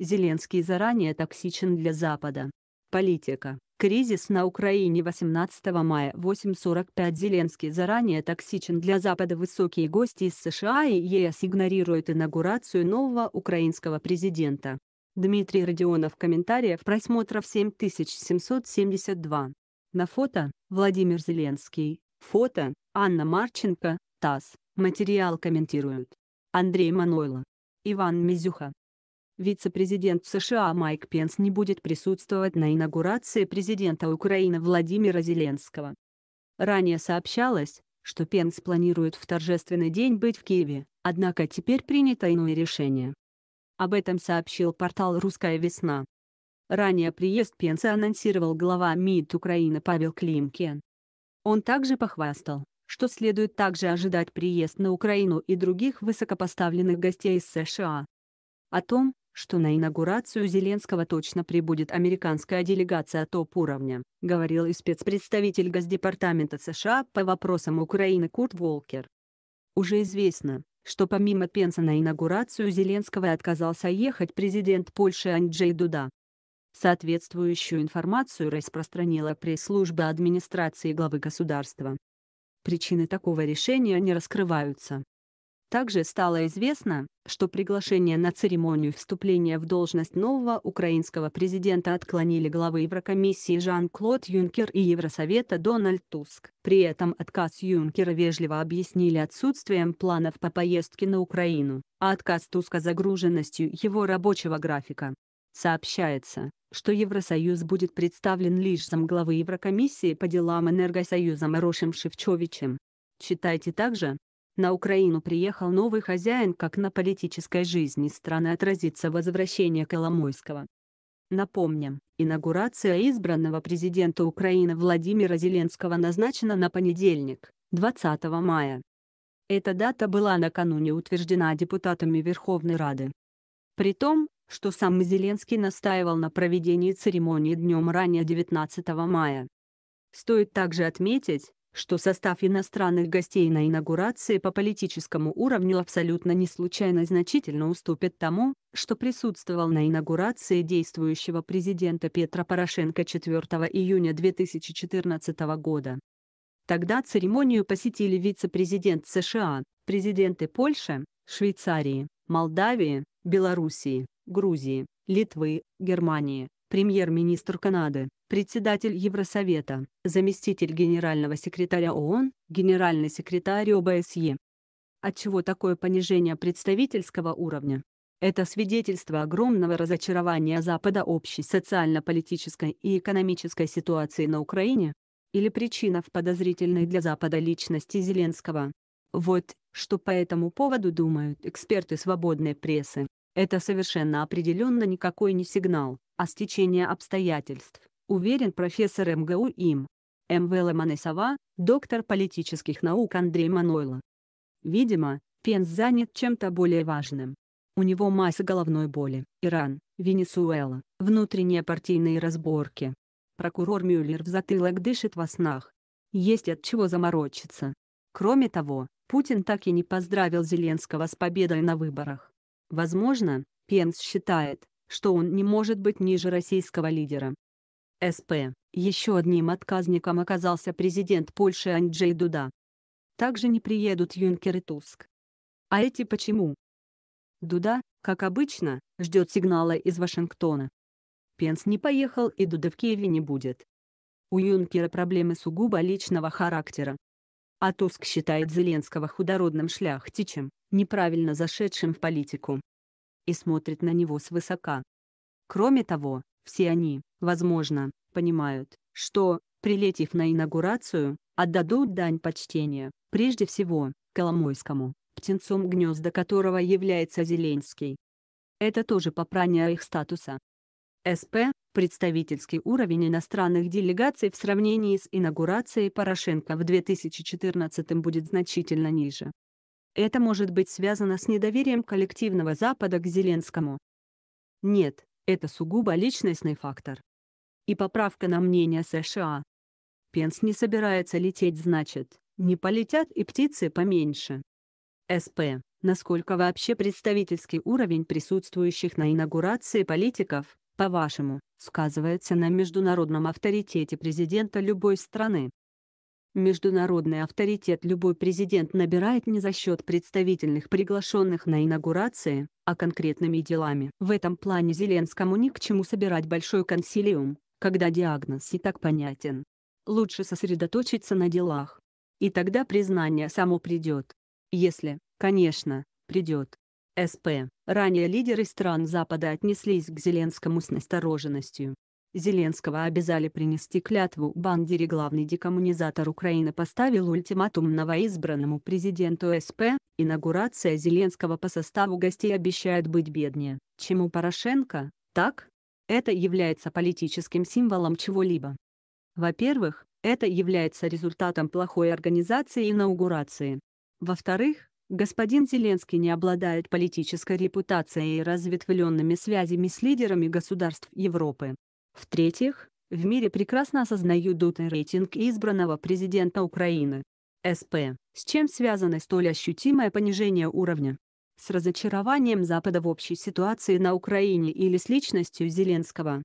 Зеленский заранее токсичен для Запада. Политика. Кризис на Украине 18 мая 8.45 Зеленский заранее токсичен для Запада Высокие гости из США и ЕС игнорируют инаугурацию нового украинского президента. Дмитрий Родионов комментариев просмотров 7772. На фото – Владимир Зеленский. Фото – Анна Марченко, ТАСС. Материал комментируют. Андрей Манойло. Иван Мизюха вице-президент США Майк Пенс не будет присутствовать на инаугурации президента Украины Владимира Зеленского. Ранее сообщалось, что Пенс планирует в торжественный день быть в Киеве, однако теперь принято иное решение. Об этом сообщил портал «Русская весна». Ранее приезд Пенса анонсировал глава МИД Украины Павел Климкин. Он также похвастал, что следует также ожидать приезд на Украину и других высокопоставленных гостей из США. О том, что на инаугурацию Зеленского точно прибудет американская делегация топ-уровня, говорил и спецпредставитель Госдепартамента США по вопросам Украины Курт Волкер. Уже известно, что помимо Пенса на инаугурацию Зеленского отказался ехать президент Польши Анджей Дуда. Соответствующую информацию распространила пресс-служба администрации главы государства. Причины такого решения не раскрываются. Также стало известно, что приглашение на церемонию вступления в должность нового украинского президента отклонили главы Еврокомиссии Жан-Клод Юнкер и Евросовета Дональд Туск. При этом отказ Юнкера вежливо объяснили отсутствием планов по поездке на Украину, а отказ Туска загруженностью его рабочего графика. Сообщается, что Евросоюз будет представлен лишь замглавы Еврокомиссии по делам энергосоюза Марошем Шевчовичем. Читайте также, на Украину приехал новый хозяин, как на политической жизни страны отразится возвращение Коломойского. Напомним, инаугурация избранного президента Украины Владимира Зеленского назначена на понедельник, 20 мая. Эта дата была накануне утверждена депутатами Верховной Рады. При том, что сам Зеленский настаивал на проведении церемонии днем ранее 19 мая. Стоит также отметить, что состав иностранных гостей на инаугурации по политическому уровню абсолютно не случайно значительно уступит тому, что присутствовал на инаугурации действующего президента Петра Порошенко 4 июня 2014 года. Тогда церемонию посетили вице-президент США, президенты Польши, Швейцарии, Молдавии, Белоруссии, Грузии, Литвы, Германии, премьер-министр Канады, председатель Евросовета, заместитель генерального секретаря ООН, генеральный секретарь ОБСЕ. Отчего такое понижение представительского уровня? Это свидетельство огромного разочарования Запада общей социально-политической и экономической ситуации на Украине? Или причина в подозрительной для Запада личности Зеленского? Вот, что по этому поводу думают эксперты свободной прессы. Это совершенно определенно никакой не сигнал, а стечение обстоятельств уверен профессор МГУ им. М.В. Ломанесова, доктор политических наук Андрей Манойло. Видимо, Пенс занят чем-то более важным. У него масса головной боли. Иран, Венесуэла, внутренние партийные разборки. Прокурор Мюллер в затылок дышит во снах. Есть от чего заморочиться. Кроме того, Путин так и не поздравил Зеленского с победой на выборах. Возможно, Пенс считает, что он не может быть ниже российского лидера, СП. Еще одним отказником оказался президент Польши Анджей Дуда. Также не приедут Юнкер и Туск. А эти почему? Дуда, как обычно, ждет сигнала из Вашингтона. Пенс не поехал и Дуда в Киеве не будет. У Юнкера проблемы сугубо личного характера. А Туск считает Зеленского худородным шляхтичем, неправильно зашедшим в политику. И смотрит на него свысока. Кроме того, все они, возможно, понимают, что, прилетев на инаугурацию, отдадут дань почтения, прежде всего, Коломойскому, птенцом гнезда которого является Зеленский. Это тоже попрание их статуса. СП – представительский уровень иностранных делегаций в сравнении с инаугурацией Порошенко в 2014 будет значительно ниже. Это может быть связано с недоверием коллективного Запада к Зеленскому. Нет, это сугубо личностный фактор. И поправка на мнение США. Пенс не собирается лететь, значит, не полетят и птицы поменьше. СП. Насколько вообще представительский уровень присутствующих на инаугурации политиков, по-вашему, сказывается на международном авторитете президента любой страны? Международный авторитет любой президент набирает не за счет представительных приглашенных на инаугурации, а конкретными делами. В этом плане Зеленскому ни к чему собирать большой консилиум, когда диагноз и так понятен. Лучше сосредоточиться на делах. И тогда признание само придет. Если, конечно, придет. СП. Ранее лидеры стран Запада отнеслись к Зеленскому с настороженностью. Зеленского обязали принести клятву. Бандери главный декоммунизатор Украины поставил ультиматум новоизбранному президенту СП, инаугурация Зеленского по составу гостей обещает быть беднее, чем у Порошенко, так? Это является политическим символом чего-либо. Во-первых, это является результатом плохой организации инаугурации. Во-вторых, господин Зеленский не обладает политической репутацией и разветвленными связями с лидерами государств Европы. В-третьих, в мире прекрасно осознают дутый рейтинг избранного президента Украины. СП. С чем связано столь ощутимое понижение уровня? С разочарованием Запада в общей ситуации на Украине или с личностью Зеленского?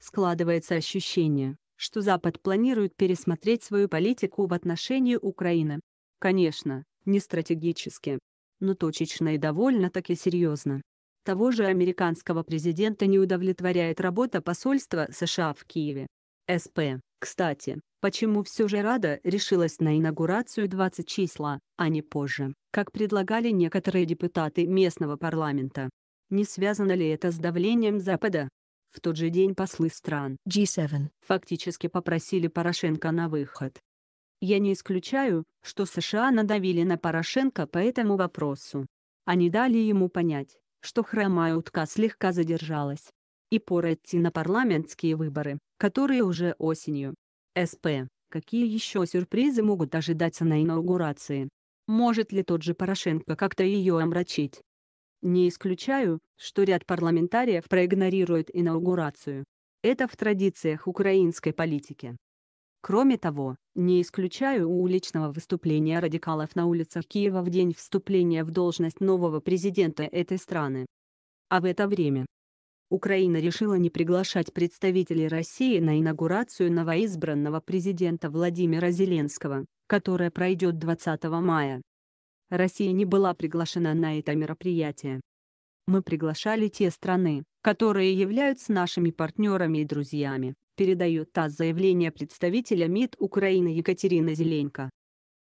Складывается ощущение, что Запад планирует пересмотреть свою политику в отношении Украины. Конечно, не стратегически, но точечно и довольно-таки серьезно. Того же американского президента не удовлетворяет работа посольства США в Киеве. СП. Кстати, почему все же Рада решилась на инаугурацию 20 числа, а не позже, как предлагали некоторые депутаты местного парламента? Не связано ли это с давлением Запада? В тот же день послы стран G7 фактически попросили Порошенко на выход. Я не исключаю, что США надавили на Порошенко по этому вопросу. Они дали ему понять, что хромая утка слегка задержалась. И пора идти на парламентские выборы, которые уже осенью. СП. Какие еще сюрпризы могут ожидаться на инаугурации? Может ли тот же Порошенко как-то ее омрачить? Не исключаю, что ряд парламентариев проигнорирует инаугурацию. Это в традициях украинской политики. Кроме того, не исключаю уличного выступления радикалов на улицах Киева в день вступления в должность нового президента этой страны. А в это время Украина решила не приглашать представителей России на инаугурацию новоизбранного президента Владимира Зеленского, которая пройдет 20 мая. Россия не была приглашена на это мероприятие. Мы приглашали те страны, которые являются нашими партнерами и друзьями, передает ТАСС заявление представителя МИД Украины Екатерина Зеленько.